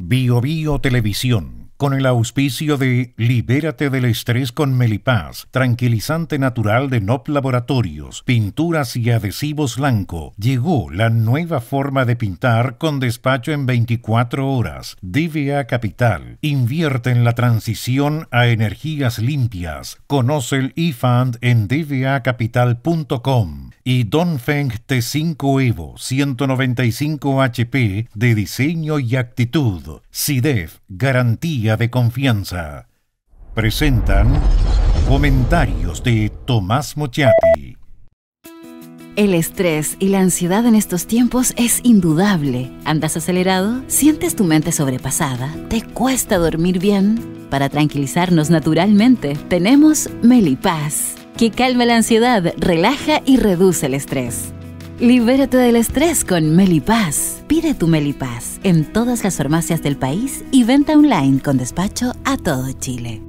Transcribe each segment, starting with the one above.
Bio, Bio Televisión con el auspicio de Libérate del estrés con Melipaz, tranquilizante natural de NOP Laboratorios, pinturas y adhesivos blanco. Llegó la nueva forma de pintar con despacho en 24 horas. DVA Capital invierte en la transición a energías limpias. Conoce el eFund en dvacapital.com y Donfeng T5 Evo 195 HP de diseño y actitud. SIDEF, garantía de confianza. Presentan comentarios de Tomás Mochiati. El estrés y la ansiedad en estos tiempos es indudable. ¿Andas acelerado? ¿Sientes tu mente sobrepasada? ¿Te cuesta dormir bien? Para tranquilizarnos naturalmente, tenemos Melipaz, que calma la ansiedad, relaja y reduce el estrés. Libérate del estrés con Melipaz. Pide tu Melipaz en todas las farmacias del país y venta online con despacho a todo Chile.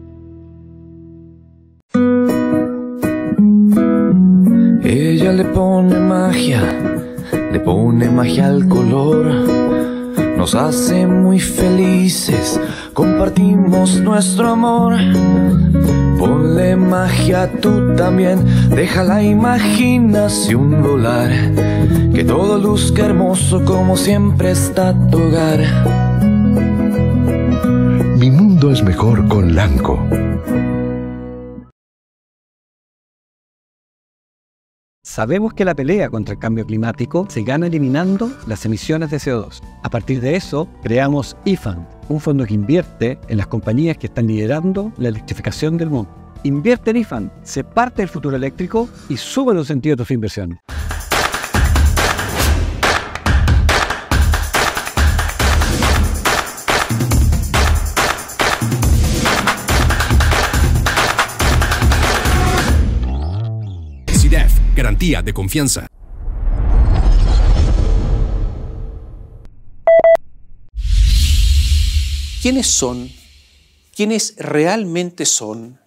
Ella le pone magia, le pone magia al color nos hace muy felices, compartimos nuestro amor. Ponle magia tú también, deja la imaginación volar, que todo luzca hermoso como siempre está tu hogar. Mi mundo es mejor con Lanco. Sabemos que la pelea contra el cambio climático se gana eliminando las emisiones de CO2. A partir de eso, creamos IFAN, un fondo que invierte en las compañías que están liderando la electrificación del mundo. Invierte en IFAN, se parte del futuro eléctrico y sube los sentidos de tu inversión. de confianza. ¿Quiénes son? ¿Quiénes realmente son?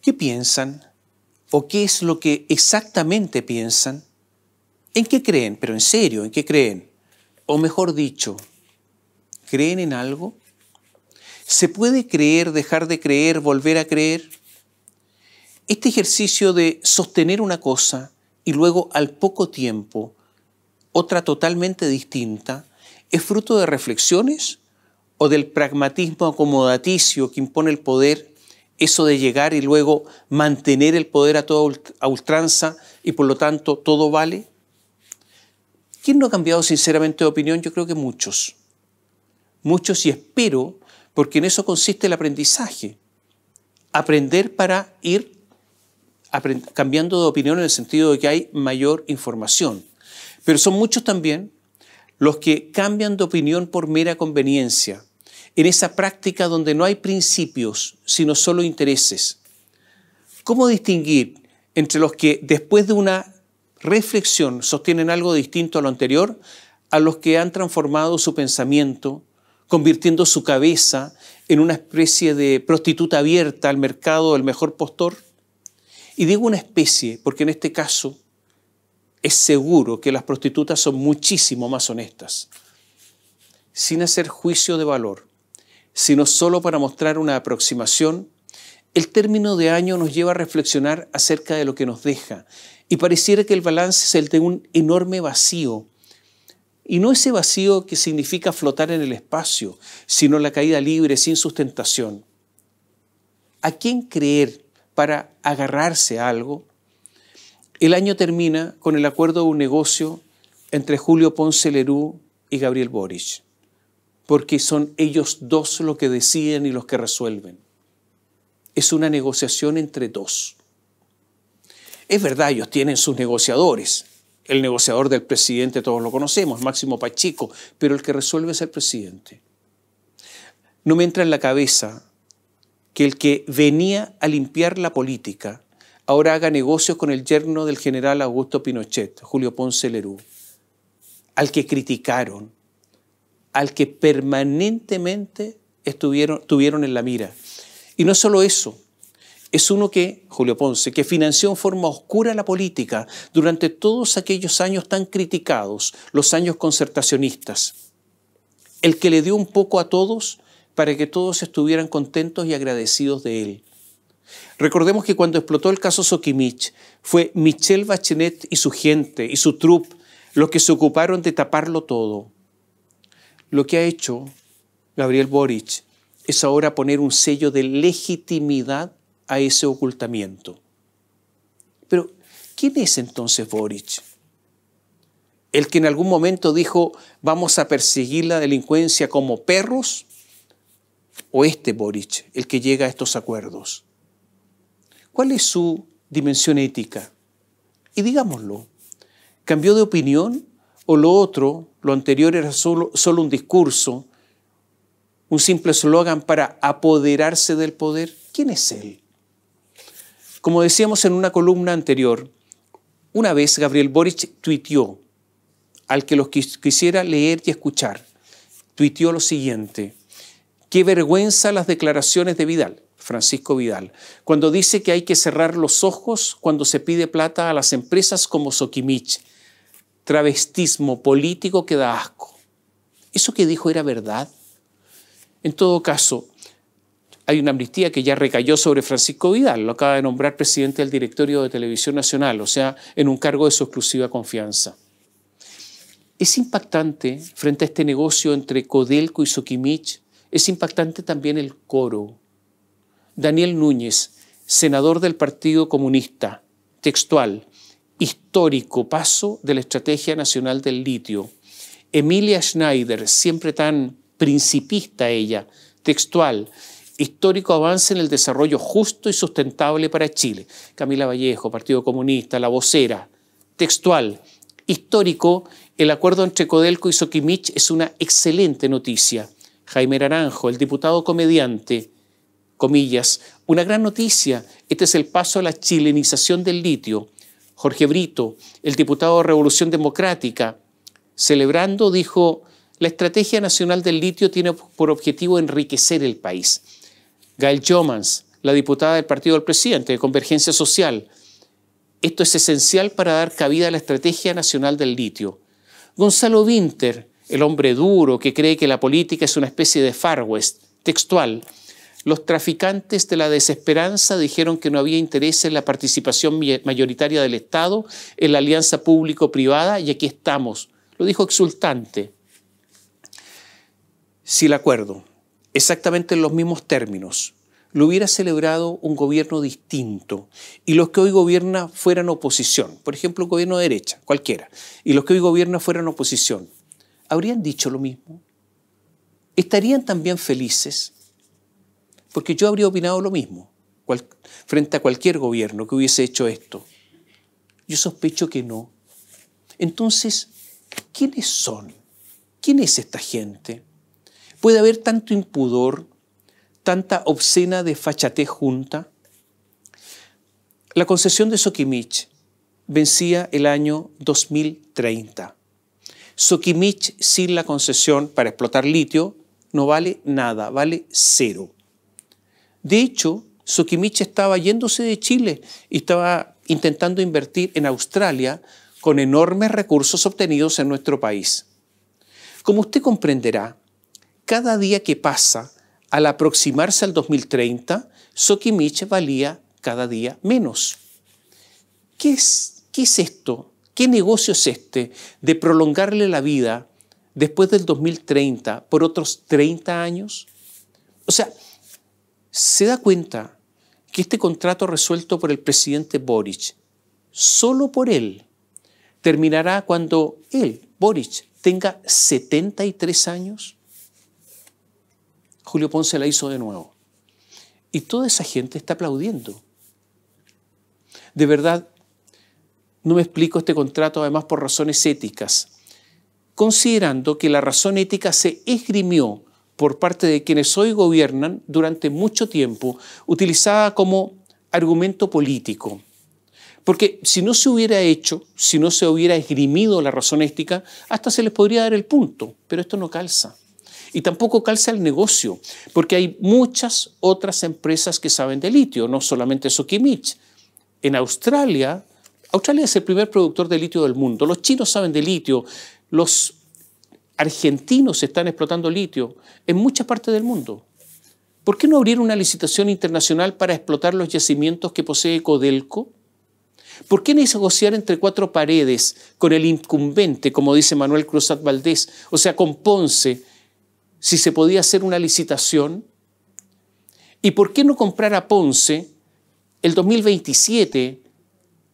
¿Qué piensan? ¿O qué es lo que exactamente piensan? ¿En qué creen? Pero en serio, ¿en qué creen? O mejor dicho, ¿creen en algo? ¿Se puede creer, dejar de creer, volver a creer? Este ejercicio de sostener una cosa, y luego al poco tiempo otra totalmente distinta, es fruto de reflexiones o del pragmatismo acomodaticio que impone el poder, eso de llegar y luego mantener el poder a toda ultranza y por lo tanto todo vale. ¿Quién no ha cambiado sinceramente de opinión? Yo creo que muchos. Muchos y espero, porque en eso consiste el aprendizaje. Aprender para ir cambiando de opinión en el sentido de que hay mayor información. Pero son muchos también los que cambian de opinión por mera conveniencia, en esa práctica donde no hay principios, sino solo intereses. ¿Cómo distinguir entre los que después de una reflexión sostienen algo distinto a lo anterior, a los que han transformado su pensamiento, convirtiendo su cabeza en una especie de prostituta abierta al mercado del mejor postor? Y digo una especie, porque en este caso es seguro que las prostitutas son muchísimo más honestas, sin hacer juicio de valor, sino solo para mostrar una aproximación. El término de año nos lleva a reflexionar acerca de lo que nos deja y pareciera que el balance es el de un enorme vacío. Y no ese vacío que significa flotar en el espacio, sino la caída libre sin sustentación. ¿A quién creer para agarrarse a algo. El año termina con el acuerdo de un negocio entre Julio Ponce Lerú y Gabriel Boric, porque son ellos dos los que deciden y los que resuelven. Es una negociación entre dos. Es verdad, ellos tienen sus negociadores. El negociador del presidente todos lo conocemos, Máximo Pachico, pero el que resuelve es el presidente. No me entra en la cabeza que el que venía a limpiar la política ahora haga negocios con el yerno del general Augusto Pinochet, Julio Ponce Lerú, al que criticaron, al que permanentemente estuvieron, tuvieron en la mira. Y no solo eso, es uno que, Julio Ponce, que financió en forma oscura la política durante todos aquellos años tan criticados, los años concertacionistas. El que le dio un poco a todos para que todos estuvieran contentos y agradecidos de él. Recordemos que cuando explotó el caso Sokimich, fue Michel Bachelet y su gente y su troupe los que se ocuparon de taparlo todo. Lo que ha hecho Gabriel Boric es ahora poner un sello de legitimidad a ese ocultamiento. Pero, ¿quién es entonces Boric? El que en algún momento dijo, vamos a perseguir la delincuencia como perros, o este Boric el que llega a estos acuerdos? ¿Cuál es su dimensión ética? Y digámoslo, ¿cambió de opinión o lo otro, lo anterior era solo, un discurso, un simple eslogan para apoderarse del poder? ¿Quién es él? Como decíamos en una columna anterior, una vez Gabriel Boric tuiteó, al que los quisiera leer y escuchar, tuiteó lo siguiente, Qué vergüenza las declaraciones de Vidal, Francisco Vidal, cuando dice que hay que cerrar los ojos cuando se pide plata a las empresas como Soquimich. Travestismo político que da asco. ¿Eso que dijo era verdad? En todo caso, hay una amnistía que ya recayó sobre Francisco Vidal, lo acaba de nombrar presidente del directorio de Televisión Nacional, o sea, en un cargo de su exclusiva confianza. Es impactante frente a este negocio entre Codelco y Soquimich es impactante también el coro. Daniel Núñez, senador del Partido Comunista, textual, histórico paso de la Estrategia Nacional del Litio. Emilia Schneider, siempre tan principista ella, textual, histórico avance en el desarrollo justo y sustentable para Chile. Camila Vallejo, Partido Comunista, la vocera, textual, histórico, el acuerdo entre Codelco y Soquimich es una excelente noticia. Jaime Aranjo, el diputado comediante, comillas, una gran noticia, este es el paso a la chilenización del litio. Jorge Brito, el diputado de Revolución Democrática, celebrando, dijo, la Estrategia Nacional del Litio tiene por objetivo enriquecer el país. Gail Jomans, la diputada del Partido del Presidente de Convergencia Social, esto es esencial para dar cabida a la Estrategia Nacional del Litio. Gonzalo Winter, el hombre duro que cree que la política es una especie de Far West, textual. Los traficantes de la desesperanza dijeron que no había interés en la participación mayoritaria del Estado, en la alianza público-privada, y aquí estamos. Lo dijo exultante. Si el acuerdo, exactamente en los mismos términos, lo hubiera celebrado un gobierno distinto y los que hoy gobierna fueran oposición, por ejemplo, un gobierno de derecha, cualquiera, y los que hoy gobierna fueran oposición, habrían dicho lo mismo? ¿Estarían también felices? Porque yo habría opinado lo mismo frente a cualquier gobierno que hubiese hecho esto. Yo sospecho que no. Entonces, ¿quiénes son? ¿Quién es esta gente? ¿Puede haber tanto impudor, tanta obscena desfachatez junta? La concesión de Sokimich vencía el año 2030. Soquimich sin la concesión para explotar litio no vale nada, vale cero. De hecho, Soquimich estaba yéndose de Chile y estaba intentando invertir en Australia con enormes recursos obtenidos en nuestro país. Como usted comprenderá, cada día que pasa, al aproximarse al 2030, Soquimich valía cada día menos. ¿Qué es, qué es esto ¿Qué negocio es este de prolongarle la vida después del 2030 por otros 30 años? O sea, se da cuenta que este contrato resuelto por el presidente Boric, solo por él, terminará cuando él, Boric, tenga 73 años. Julio Ponce la hizo de nuevo. Y toda esa gente está aplaudiendo. De verdad, no me explico este contrato además por razones éticas, considerando que la razón ética se esgrimió por parte de quienes hoy gobiernan durante mucho tiempo, utilizada como argumento político. Porque si no se hubiera hecho, si no se hubiera esgrimido la razón ética, hasta se les podría dar el punto, pero esto no calza. Y tampoco calza el negocio, porque hay muchas otras empresas que saben de litio, no solamente Sokimich. En Australia, Australia es el primer productor de litio del mundo. Los chinos saben de litio. Los argentinos están explotando litio en muchas partes del mundo. ¿Por qué no abrir una licitación internacional para explotar los yacimientos que posee Codelco? ¿Por qué negociar entre cuatro paredes con el incumbente, como dice Manuel Cruzat Valdés, o sea, con Ponce, si se podía hacer una licitación? ¿Y por qué no comprar a Ponce el 2027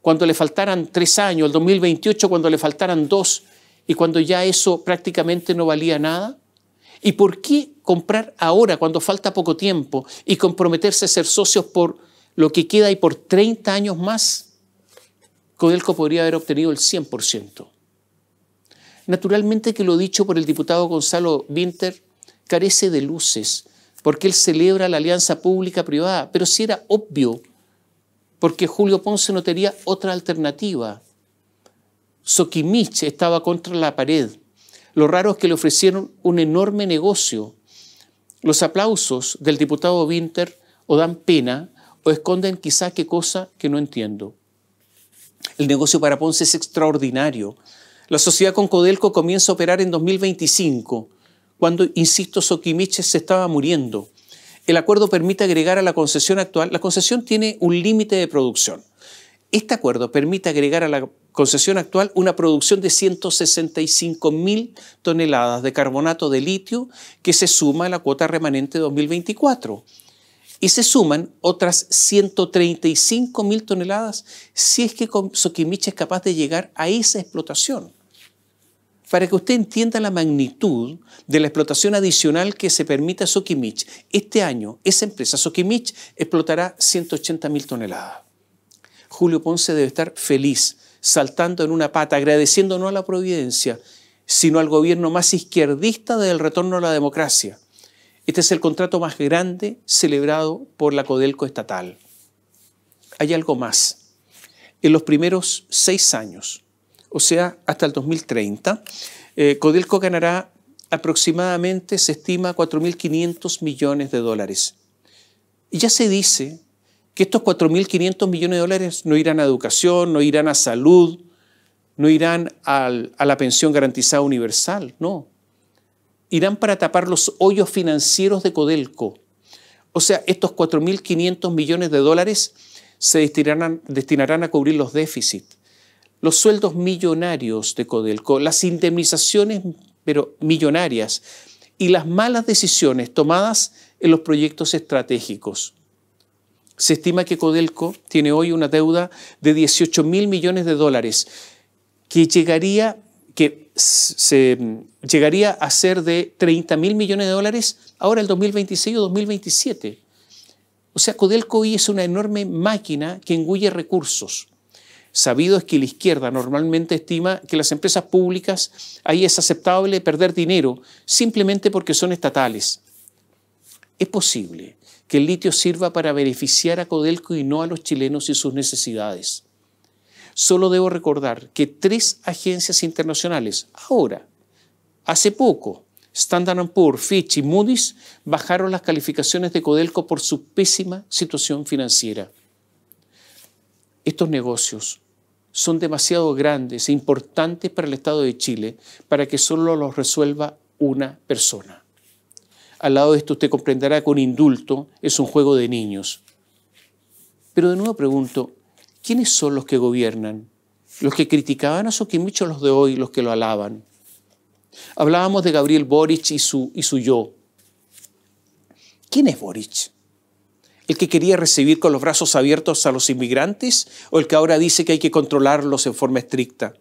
cuando le faltaran tres años, el 2028 cuando le faltaran dos y cuando ya eso prácticamente no valía nada? ¿Y por qué comprar ahora cuando falta poco tiempo y comprometerse a ser socios por lo que queda y por 30 años más? Codelco podría haber obtenido el 100%. Naturalmente que lo dicho por el diputado Gonzalo Winter carece de luces, porque él celebra la alianza pública-privada, pero si era obvio porque Julio Ponce no tenía otra alternativa. Soquimich estaba contra la pared. Lo raro es que le ofrecieron un enorme negocio. Los aplausos del diputado Winter o dan pena o esconden quizá qué cosa que no entiendo. El negocio para Ponce es extraordinario. La sociedad con Codelco comienza a operar en 2025, cuando, insisto, Soquimiche se estaba muriendo el acuerdo permite agregar a la concesión actual, la concesión tiene un límite de producción. Este acuerdo permite agregar a la concesión actual una producción de 165.000 toneladas de carbonato de litio que se suma a la cuota remanente 2024. Y se suman otras 135.000 toneladas si es que Soquimiche es capaz de llegar a esa explotación para que usted entienda la magnitud de la explotación adicional que se permite a Soquimich. Este año, esa empresa, Soquimich, explotará 180.000 toneladas. Julio Ponce debe estar feliz, saltando en una pata, agradeciendo no a la providencia, sino al gobierno más izquierdista del retorno a la democracia. Este es el contrato más grande celebrado por la Codelco estatal. Hay algo más. En los primeros seis años, o sea, hasta el 2030. Eh, Codelco ganará aproximadamente, se estima, 4.500 millones de dólares. Y ya se dice que estos 4.500 millones de dólares no irán a educación, no irán a salud, no irán a la pensión garantizada universal, no. Irán para tapar los hoyos financieros de Codelco. O sea, estos 4.500 millones de dólares se destinarán a cubrir los déficits los sueldos millonarios de Codelco, las indemnizaciones pero millonarias y las malas decisiones tomadas en los proyectos estratégicos. Se estima que Codelco tiene hoy una deuda de 18 mil millones de dólares que llegaría, que se, llegaría a ser de 30 mil millones de dólares ahora el 2026 o 2027. O sea, Codelco hoy es una enorme máquina que engulle recursos. Sabido es que la izquierda normalmente estima que las empresas públicas ahí es aceptable perder dinero simplemente porque son estatales. Es posible que el litio sirva para beneficiar a Codelco y no a los chilenos y sus necesidades. Solo debo recordar que tres agencias internacionales, ahora, hace poco, Standard Poor's, Fitch y Moody's, bajaron las calificaciones de Codelco por su pésima situación financiera. Estos negocios son demasiado grandes e importantes para el Estado de Chile para que solo los resuelva una persona. Al lado de esto usted comprenderá que un indulto es un juego de niños. Pero de nuevo pregunto, ¿quiénes son los que gobiernan? ¿Los que criticaban a muchos los de hoy, los que lo alaban? Hablábamos de Gabriel Boric y su, y su yo. ¿Quién es Boric? ¿El que quería recibir con los brazos abiertos a los inmigrantes o el que ahora dice que hay que controlarlos en forma estricta?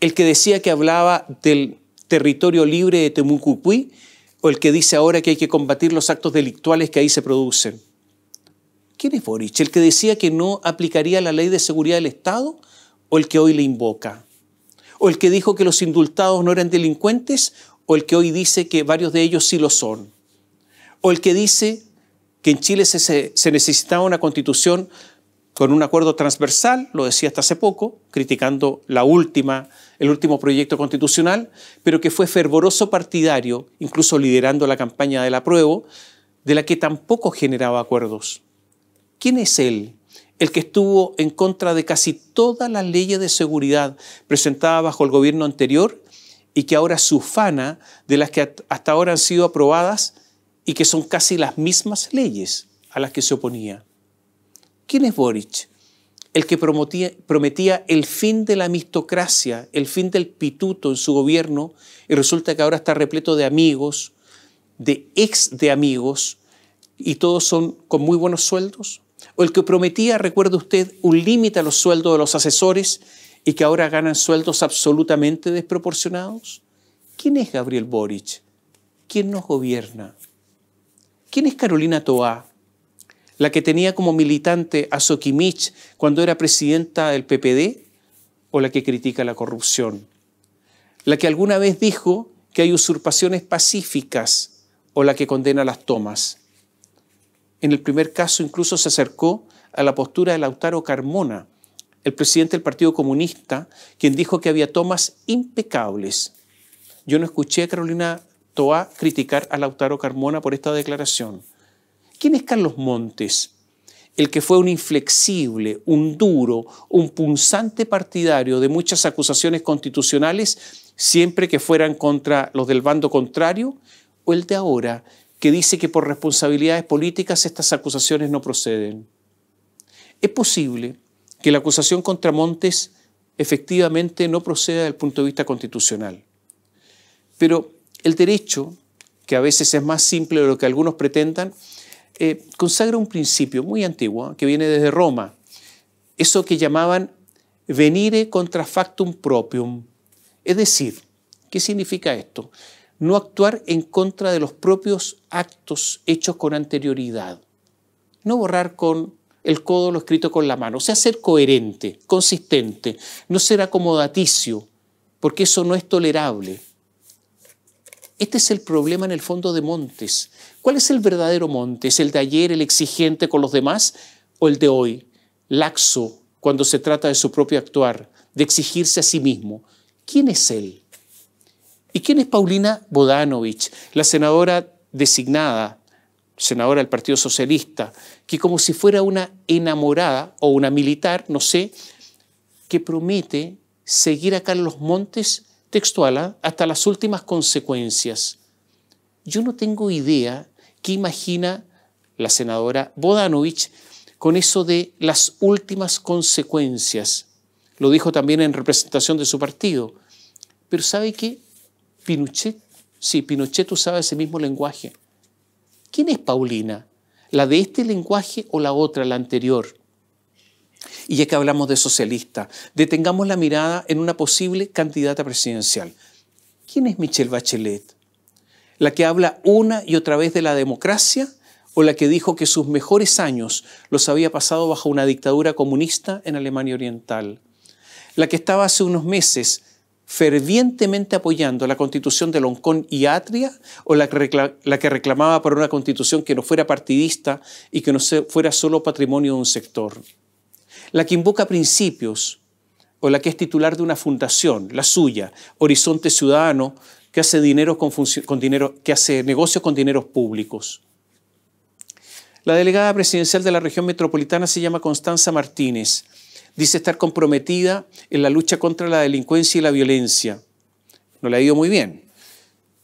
¿El que decía que hablaba del territorio libre de Temucucuy o el que dice ahora que hay que combatir los actos delictuales que ahí se producen? ¿Quién es Boric? ¿El que decía que no aplicaría la ley de seguridad del Estado o el que hoy le invoca? ¿O el que dijo que los indultados no eran delincuentes o el que hoy dice que varios de ellos sí lo son? ¿O el que dice que en Chile se, necesitaba una constitución con un acuerdo transversal, lo decía hasta hace poco, criticando la última, el último proyecto constitucional, pero que fue fervoroso partidario, incluso liderando la campaña del apruebo, de la que tampoco generaba acuerdos. ¿Quién es él? El que estuvo en contra de casi todas las leyes de seguridad presentadas bajo el gobierno anterior y que ahora sufana de las que hasta ahora han sido aprobadas y que son casi las mismas leyes a las que se oponía. ¿Quién es Boric? El que prometía el fin de la aristocracia, el fin del pituto en su gobierno, y resulta que ahora está repleto de amigos, de ex de amigos, y todos son con muy buenos sueldos. O el que prometía, recuerde usted, un límite a los sueldos de los asesores y que ahora ganan sueldos absolutamente desproporcionados. ¿Quién es Gabriel Boric? ¿Quién nos gobierna? ¿Quién es Carolina Toá? La que tenía como militante a Soquimich cuando era presidenta del PPD o la que critica la corrupción. La que alguna vez dijo que hay usurpaciones pacíficas o la que condena las tomas. En el primer caso incluso se acercó a la postura de Lautaro Carmona, el presidente del Partido Comunista, quien dijo que había tomas impecables. Yo no escuché a Carolina a criticar a Lautaro Carmona por esta declaración. ¿Quién es Carlos Montes? El que fue un inflexible, un duro, un punzante partidario de muchas acusaciones constitucionales, siempre que fueran contra los del bando contrario, o el de ahora, que dice que por responsabilidades políticas estas acusaciones no proceden. Es posible que la acusación contra Montes efectivamente no proceda del punto de vista constitucional. Pero el derecho, que a veces es más simple de lo que algunos pretendan, eh, consagra un principio muy antiguo ¿eh? que viene desde Roma, eso que llamaban venire contra factum propium. Es decir, ¿qué significa esto? No actuar en contra de los propios actos hechos con anterioridad. No borrar con el codo lo escrito con la mano. O sea, ser coherente, consistente, no ser acomodaticio, porque eso no es tolerable. Este es el problema en el fondo de Montes. ¿Cuál es el verdadero Montes? ¿El de ayer, el exigente con los demás? ¿O el de hoy, laxo, cuando se trata de su propio actuar, de exigirse a sí mismo? ¿Quién es él? ¿Y quién es Paulina Bodanovich, la senadora designada, senadora del Partido Socialista, que como si fuera una enamorada o una militar, no sé, que promete seguir a Carlos Montes textual, ¿ah? hasta las últimas consecuencias. Yo no tengo idea qué imagina la senadora Bodanovich con eso de las últimas consecuencias. Lo dijo también en representación de su partido. Pero ¿sabe qué? Pinochet, sí, Pinochet usaba ese mismo lenguaje. ¿Quién es Paulina? ¿La de este lenguaje o la otra, la anterior? Y ya que hablamos de socialista, detengamos la mirada en una posible candidata presidencial. ¿Quién es Michelle Bachelet? ¿La que habla una y otra vez de la democracia o la que dijo que sus mejores años los había pasado bajo una dictadura comunista en Alemania Oriental? ¿La que estaba hace unos meses fervientemente apoyando la constitución de Kong y Atria o la que, reclamaba por una constitución que no fuera partidista y que no fuera solo patrimonio de un sector? la que invoca principios o la que es titular de una fundación, la suya, Horizonte Ciudadano, que hace, dinero con dinero, que hace negocios con dineros públicos. La delegada presidencial de la región metropolitana se llama Constanza Martínez. Dice estar comprometida en la lucha contra la delincuencia y la violencia. No le ha ido muy bien.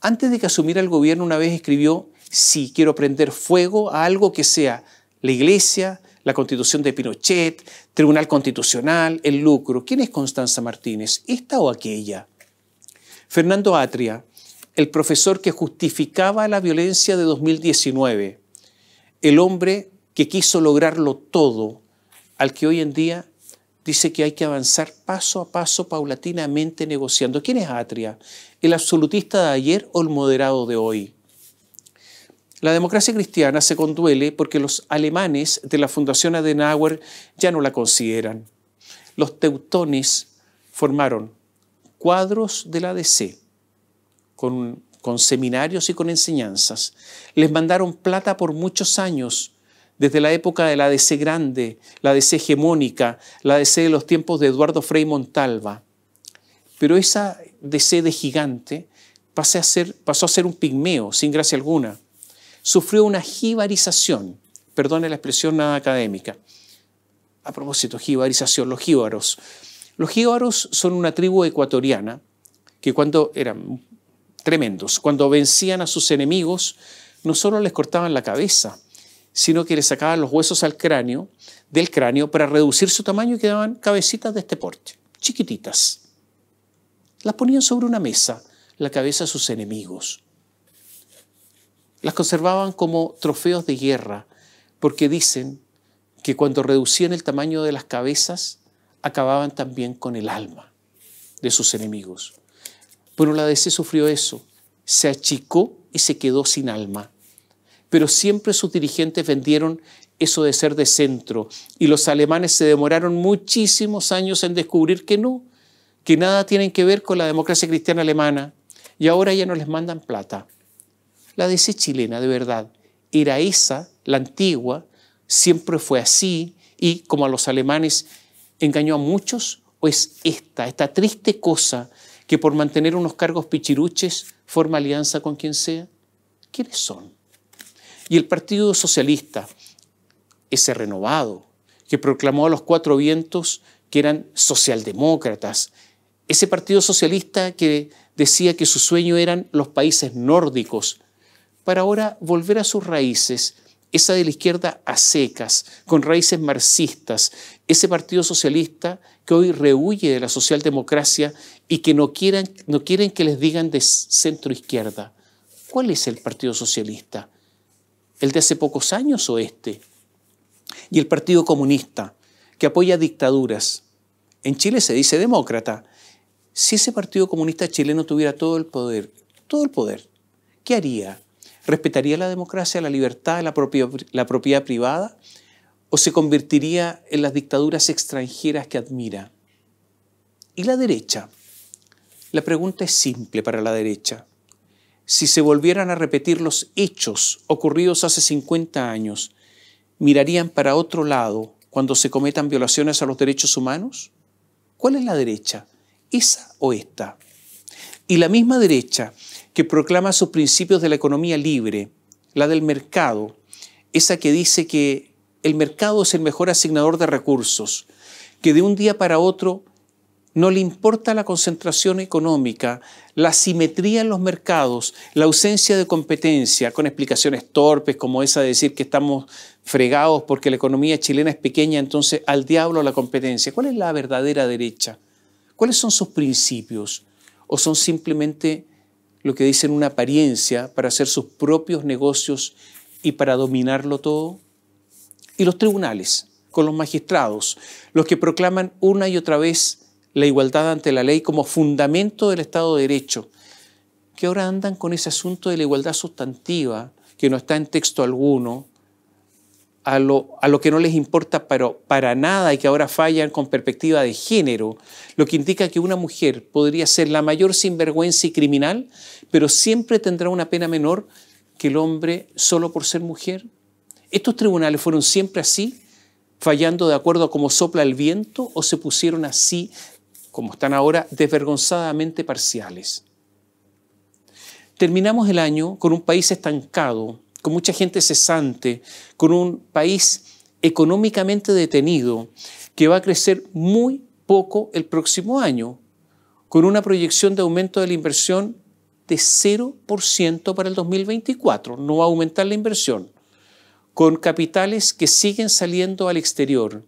Antes de que asumiera el gobierno, una vez escribió, sí, quiero prender fuego a algo que sea la iglesia, la constitución de Pinochet, Tribunal Constitucional, el lucro. ¿Quién es Constanza Martínez? ¿Esta o aquella? Fernando Atria, el profesor que justificaba la violencia de 2019, el hombre que quiso lograrlo todo, al que hoy en día dice que hay que avanzar paso a paso, paulatinamente negociando. ¿Quién es Atria? ¿El absolutista de ayer o el moderado de hoy? La democracia cristiana se conduele porque los alemanes de la Fundación Adenauer ya no la consideran. Los teutones formaron cuadros de la DC con, seminarios y con enseñanzas. Les mandaron plata por muchos años desde la época de la DC grande, la DC hegemónica, la DC de los tiempos de Eduardo Frei Montalva. Pero esa DC de gigante a ser, pasó a ser un pigmeo, sin gracia alguna sufrió una jibarización, perdone la expresión nada académica. A propósito, jibarización, los jíbaros. Los jíbaros son una tribu ecuatoriana que cuando eran tremendos, cuando vencían a sus enemigos, no solo les cortaban la cabeza, sino que les sacaban los huesos al cráneo, del cráneo, para reducir su tamaño y quedaban cabecitas de este porte, chiquititas. Las ponían sobre una mesa, la cabeza de sus enemigos. Las conservaban como trofeos de guerra, porque dicen que cuando reducían el tamaño de las cabezas, acababan también con el alma de sus enemigos. Bueno, la DC sufrió eso, se achicó y se quedó sin alma. Pero siempre sus dirigentes vendieron eso de ser de centro y los alemanes se demoraron muchísimos años en descubrir que no, que nada tienen que ver con la democracia cristiana alemana y ahora ya no les mandan plata la DC chilena, de verdad. Era esa, la antigua, siempre fue así y como a los alemanes engañó a muchos, o es esta, esta triste cosa que por mantener unos cargos pichiruches forma alianza con quien sea. ¿Quiénes son? Y el Partido Socialista, ese renovado, que proclamó a los cuatro vientos que eran socialdemócratas, ese Partido Socialista que decía que su sueño eran los países nórdicos, para ahora volver a sus raíces, esa de la izquierda a secas, con raíces marxistas, ese Partido Socialista que hoy rehuye de la socialdemocracia y que no, no quieren que les digan de centro izquierda. ¿Cuál es el Partido Socialista? ¿El de hace pocos años o este? Y el Partido Comunista, que apoya dictaduras. En Chile se dice demócrata. Si ese Partido Comunista chileno tuviera todo el poder, todo el poder, ¿qué haría? ¿Respetaría la democracia, la libertad, la propiedad, la propiedad privada? ¿O se convertiría en las dictaduras extranjeras que admira? ¿Y la derecha? La pregunta es simple para la derecha. Si se volvieran a repetir los hechos ocurridos hace 50 años, ¿mirarían para otro lado cuando se cometan violaciones a los derechos humanos? ¿Cuál es la derecha? ¿Esa o esta? Y la misma derecha que proclama sus principios de la economía libre, la del mercado, esa que dice que el mercado es el mejor asignador de recursos, que de un día para otro no le importa la concentración económica, la simetría en los mercados, la ausencia de competencia, con explicaciones torpes como esa de decir que estamos fregados porque la economía chilena es pequeña, entonces al diablo la competencia. ¿Cuál es la verdadera derecha? ¿Cuáles son sus principios? ¿O son simplemente lo que dicen una apariencia para hacer sus propios negocios y para dominarlo todo? Y los tribunales, con los magistrados, los que proclaman una y otra vez la igualdad ante la ley como fundamento del Estado de Derecho, que ahora andan con ese asunto de la igualdad sustantiva, que no está en texto alguno, a lo, a lo que no les importa para, para nada y que ahora fallan con perspectiva de género, lo que indica que una mujer podría ser la mayor sinvergüenza y criminal, pero siempre tendrá una pena menor que el hombre solo por ser mujer. ¿Estos tribunales fueron siempre así, fallando de acuerdo a cómo sopla el viento, o se pusieron así, como están ahora, desvergonzadamente parciales? Terminamos el año con un país estancado con mucha gente cesante, con un país económicamente detenido que va a crecer muy poco el próximo año, con una proyección de aumento de la inversión de 0% para el 2024. No va a aumentar la inversión, con capitales que siguen saliendo al exterior.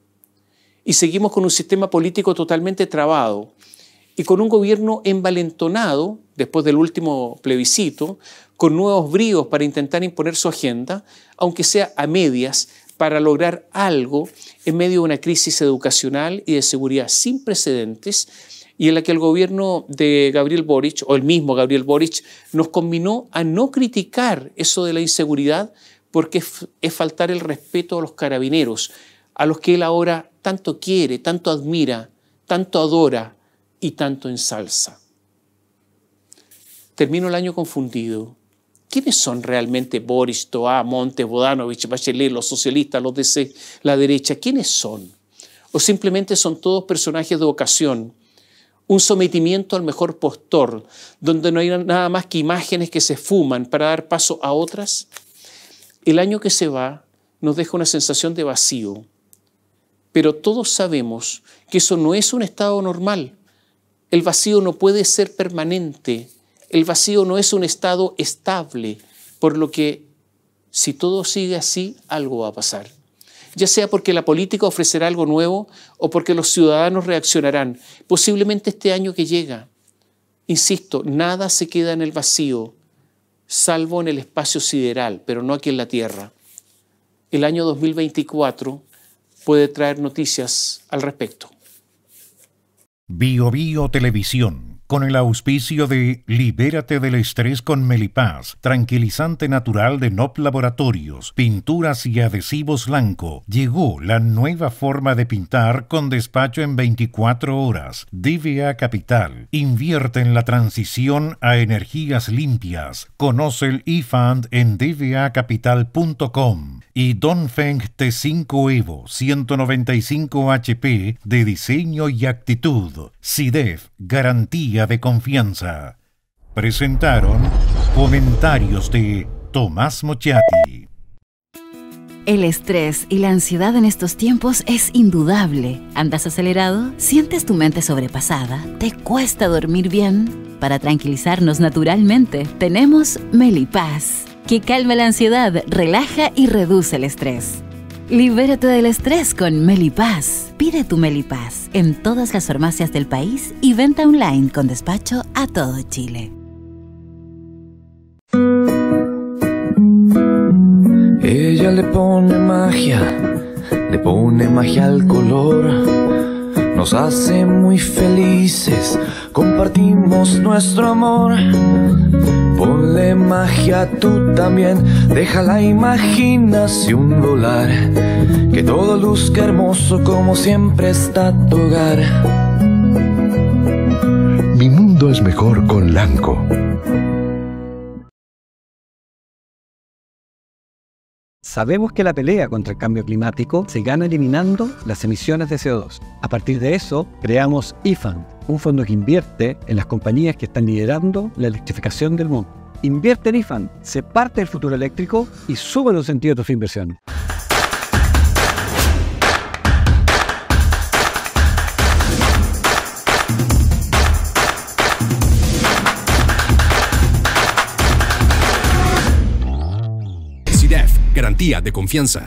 Y seguimos con un sistema político totalmente trabado, y con un gobierno envalentonado, después del último plebiscito, con nuevos bríos para intentar imponer su agenda, aunque sea a medias, para lograr algo en medio de una crisis educacional y de seguridad sin precedentes, y en la que el gobierno de Gabriel Boric, o el mismo Gabriel Boric, nos combinó a no criticar eso de la inseguridad porque es faltar el respeto a los carabineros, a los que él ahora tanto quiere, tanto admira, tanto adora, y tanto en salsa. Termino el año confundido. ¿Quiénes son realmente Boris, Toá, Montes, Bodanovich, Bachelet, los socialistas, los de la derecha? ¿Quiénes son? ¿O simplemente son todos personajes de ocasión? Un sometimiento al mejor postor, donde no hay nada más que imágenes que se fuman para dar paso a otras. El año que se va nos deja una sensación de vacío, pero todos sabemos que eso no es un estado normal el vacío no puede ser permanente, el vacío no es un estado estable, por lo que si todo sigue así, algo va a pasar. Ya sea porque la política ofrecerá algo nuevo o porque los ciudadanos reaccionarán, posiblemente este año que llega. Insisto, nada se queda en el vacío, salvo en el espacio sideral, pero no aquí en la Tierra. El año 2024 puede traer noticias al respecto. Bio, Bio Televisión con el auspicio de Libérate del estrés con Melipaz, tranquilizante natural de NOP Laboratorios, pinturas y adhesivos blanco. Llegó la nueva forma de pintar con despacho en 24 horas. DVA Capital. Invierte en la transición a energías limpias. Conoce el eFund en dvacapital.com y Donfeng T5 Evo 195 HP de diseño y actitud. CIDEF garantía de confianza. Presentaron comentarios de Tomás Mochiati. El estrés y la ansiedad en estos tiempos es indudable. ¿Andas acelerado? ¿Sientes tu mente sobrepasada? ¿Te cuesta dormir bien? Para tranquilizarnos naturalmente, tenemos Melipaz, que calma la ansiedad, relaja y reduce el estrés. Libérate del estrés con Melipaz. Pide tu Melipaz en todas las farmacias del país y venta online con despacho a todo Chile. Ella le pone magia, le pone magia al color nos hace muy felices, compartimos nuestro amor. Ponle magia tú también, deja la imaginación volar, que todo luzca hermoso como siempre está tu hogar. Mi mundo es mejor con Lanco. Sabemos que la pelea contra el cambio climático se gana eliminando las emisiones de CO2. A partir de eso, creamos IFAN, un fondo que invierte en las compañías que están liderando la electrificación del mundo. Invierte en IFAN, se parte del futuro eléctrico y sube los sentidos de tu inversión. garantía de confianza.